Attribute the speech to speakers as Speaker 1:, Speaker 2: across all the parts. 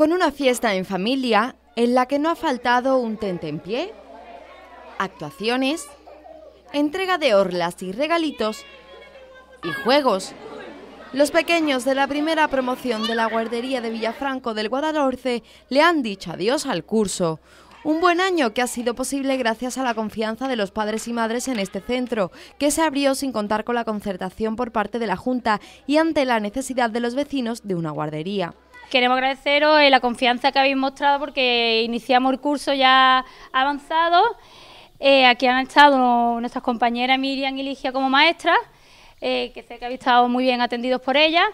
Speaker 1: con una fiesta en familia en la que no ha faltado un tente en pie, actuaciones, entrega de orlas y regalitos y juegos. Los pequeños de la primera promoción de la guardería de Villafranco del Guadalhorce le han dicho adiós al curso. Un buen año que ha sido posible gracias a la confianza de los padres y madres en este centro, que se abrió sin contar con la concertación por parte de la Junta y ante la necesidad de los vecinos de una guardería.
Speaker 2: Queremos agradeceros eh, la confianza que habéis mostrado porque iniciamos el curso ya avanzado. Eh, aquí han estado nuestras compañeras Miriam y Ligia como maestras, eh, que sé que habéis estado muy bien atendidos por ellas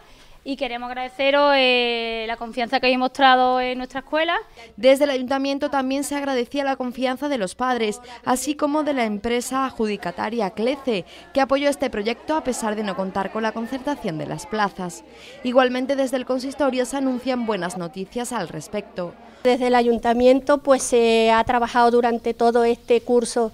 Speaker 2: y queremos agradeceros eh, la confianza que habéis
Speaker 1: mostrado en nuestra escuela. Desde el ayuntamiento también se agradecía la confianza de los padres, así como de la empresa adjudicataria CLECE, que apoyó este proyecto a pesar de no contar con la concertación de las plazas. Igualmente desde el consistorio se anuncian buenas
Speaker 3: noticias al respecto. Desde el ayuntamiento pues se ha trabajado durante todo este curso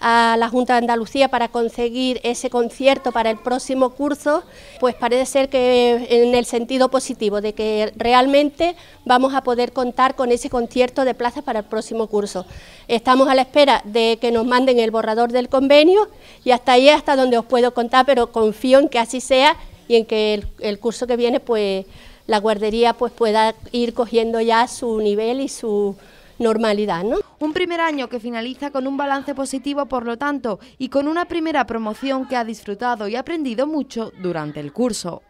Speaker 3: a la Junta de Andalucía para conseguir ese concierto para el próximo curso, pues parece ser que en el sentido positivo, de que realmente vamos a poder contar con ese concierto de plazas para el próximo curso. Estamos a la espera de que nos manden el borrador del convenio y hasta ahí hasta donde os puedo contar, pero confío en que así sea y en que el, el curso que viene pues la guardería pues pueda ir cogiendo ya su nivel y su normalidad, ¿no? Un primer año que finaliza con un
Speaker 1: balance positivo, por lo tanto, y con una primera promoción que ha disfrutado y aprendido mucho durante el curso.